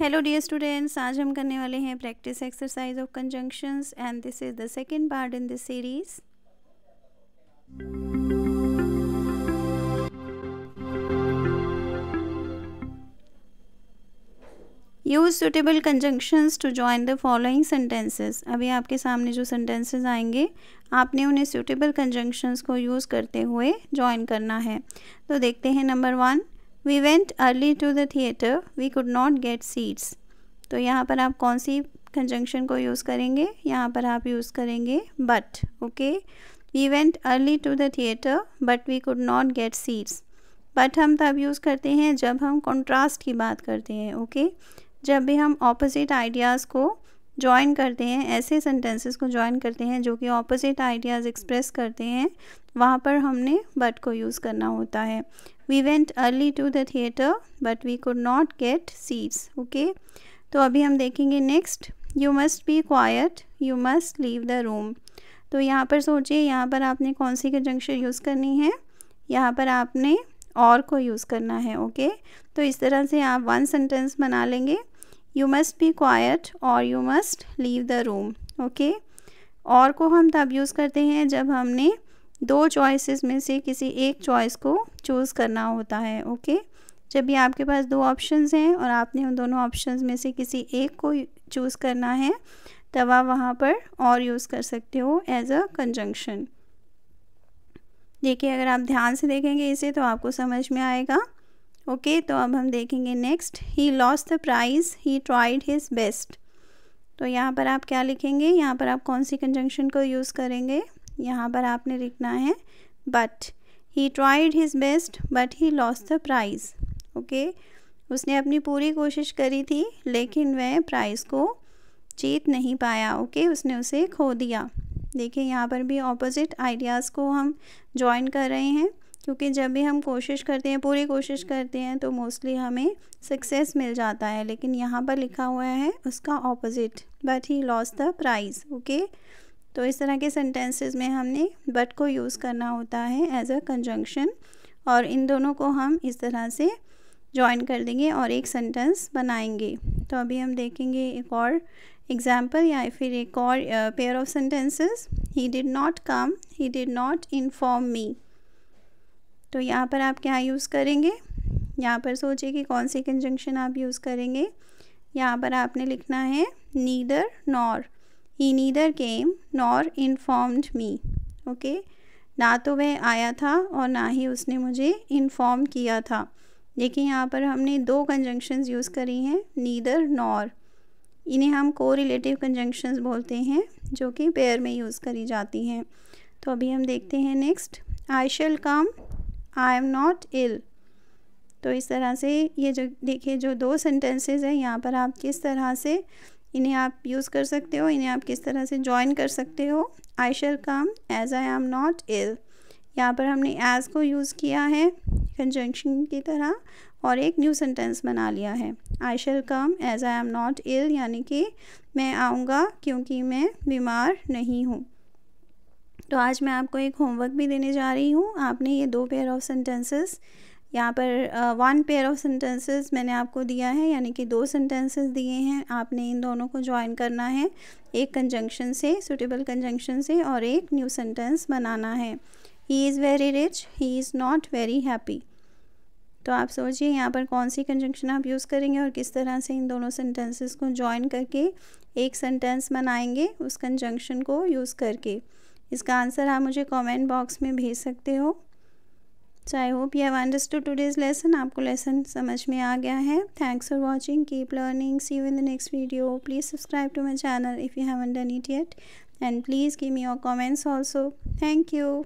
Hello dear students आज हम करने वाले हैं practice exercise of conjunctions and this is the second part in this series use suitable conjunctions to join the following sentences अभी आपके सामने जो सेंटेंसेस आएंगे आपने उन्हें सुटेबल कंजंक्शंस को यूज़ करते हुए ज्वाइन करना है तो देखते हैं number one we went early to the theatre we could not get seats तो यहाँ पर आप कौन सी कंजंक्शन को यूज़ करेंगे यहाँ पर आप यूज़ करेंगे but okay we went early to the theatre but we could not get seats but हम तब यूज़ करते हैं जब हम कॉन्ट्रास्ट की बात करते हैं ओके okay? जब भी हम ऑपोजिट आइडियाज़ को जॉइन करते हैं ऐसे सेंटेंसेस को ज्वाइन करते हैं जो कि ऑपोजिट आइडियाज़ एक्सप्रेस करते हैं वहाँ पर हमने बट को यूज़ करना होता है we went early to the theater but we could not get seats okay तो अभी हम देखेंगे next you must be quiet you must leave the room तो यहाँ पर सोचिए यहाँ पर आपने कौन सी कंजंक्शन यूज़ करनी है यहाँ पर आपने और को यूज़ करना है ओके तो इस तरह से आप वन सेंटेंस बना लेंगे यू मस्ट बी क्वाइट और you must leave the room okay और को हम तब यूज़ करते हैं जब हमने दो चॉइसेस में से किसी एक चॉइस को चूज़ करना होता है ओके जब भी आपके पास दो ऑप्शंस हैं और आपने उन दोनों ऑप्शंस में से किसी एक को चूज़ करना है तब आप वहाँ पर और यूज़ कर सकते हो एज अ कंजंक्शन देखिए अगर आप ध्यान से देखेंगे इसे तो आपको समझ में आएगा ओके okay, तो अब हम देखेंगे next he lost the prize he tried his best तो यहाँ पर आप क्या लिखेंगे यहाँ पर आप कौन सी कंजंक्शन को यूज़ करेंगे यहाँ पर आपने लिखना है but he tried his best but he lost the prize okay उसने अपनी पूरी कोशिश करी थी लेकिन वह प्राइज़ को जीत नहीं पाया ओके okay? उसने उसे खो दिया देखिए यहाँ पर भी ऑपोजिट आइडियाज़ को हम ज्वाइन कर रहे हैं क्योंकि जब भी हम कोशिश करते हैं पूरी कोशिश करते हैं तो मोस्टली हमें सक्सेस मिल जाता है लेकिन यहाँ पर लिखा हुआ है उसका opposite but he lost the prize okay तो इस तरह के सेंटेंसेस में हमने बट को यूज़ करना होता है एज अ कंजंक्शन और इन दोनों को हम इस तरह से ज्वाइन कर देंगे और एक सेंटेंस बनाएंगे तो अभी हम देखेंगे एक और एग्ज़ाम्पल या फिर एक और pair of sentences he did not come he did not inform me तो यहाँ पर आप क्या यूज़ करेंगे यहाँ पर सोचिए कि कौन सी कंजंक्शन आप यूज़ करेंगे यहाँ पर आपने लिखना है neither nor he neither came nor informed me okay ना तो वह आया था और ना ही उसने मुझे इन्फॉर्म किया था देखिए यहाँ पर हमने दो कंजंक्शंस यूज़ करी हैं नीदर नॉर इन्हें हम को रिलेटिव कंजंक्शंस बोलते हैं जो कि पेयर में यूज़ करी जाती हैं तो अभी हम देखते हैं next I shall come I am not ill तो इस तरह से ये जो देखिए जो दो सेंटेंसेस हैं यहाँ पर आप किस तरह से इन्हें आप यूज़ कर सकते हो इन्हें आप किस तरह से ज्वाइन कर सकते हो I shall come as I am not ill यहाँ पर हमने एज को यूज़ किया है कंजंक्शन की तरह और एक न्यू सेंटेंस बना लिया है I shall come as I am not ill यानी कि मैं आऊँगा क्योंकि मैं बीमार नहीं हूँ तो आज मैं आपको एक होमवर्क भी देने जा रही हूँ आपने ये दो पेयर ऑफ सेंटेंसेस यहाँ पर वन पेयर ऑफ सेंटेंसेस मैंने आपको दिया है यानी कि दो सेंटेंसेस दिए हैं आपने इन दोनों को ज्वाइन करना है एक कंजंक्शन से सुटेबल कंजंक्शन से और एक न्यू सेंटेंस बनाना है he is very rich he is not very happy तो आप सोचिए यहाँ पर कौन सी कंजंक्शन आप यूज़ करेंगे और किस तरह से इन दोनों सेंटेंसेस को ज्वाइन करके एक सेंटेंस बनाएंगे उस कंजंक्शन को यूज़ करके इसका आंसर आप मुझे कमेंट बॉक्स में भेज सकते हो so I hope you have understood today's lesson आपको लेसन समझ में आ गया है thanks for watching keep learning see you in the next video please subscribe to my channel if you haven't done it yet and please give me your comments also thank you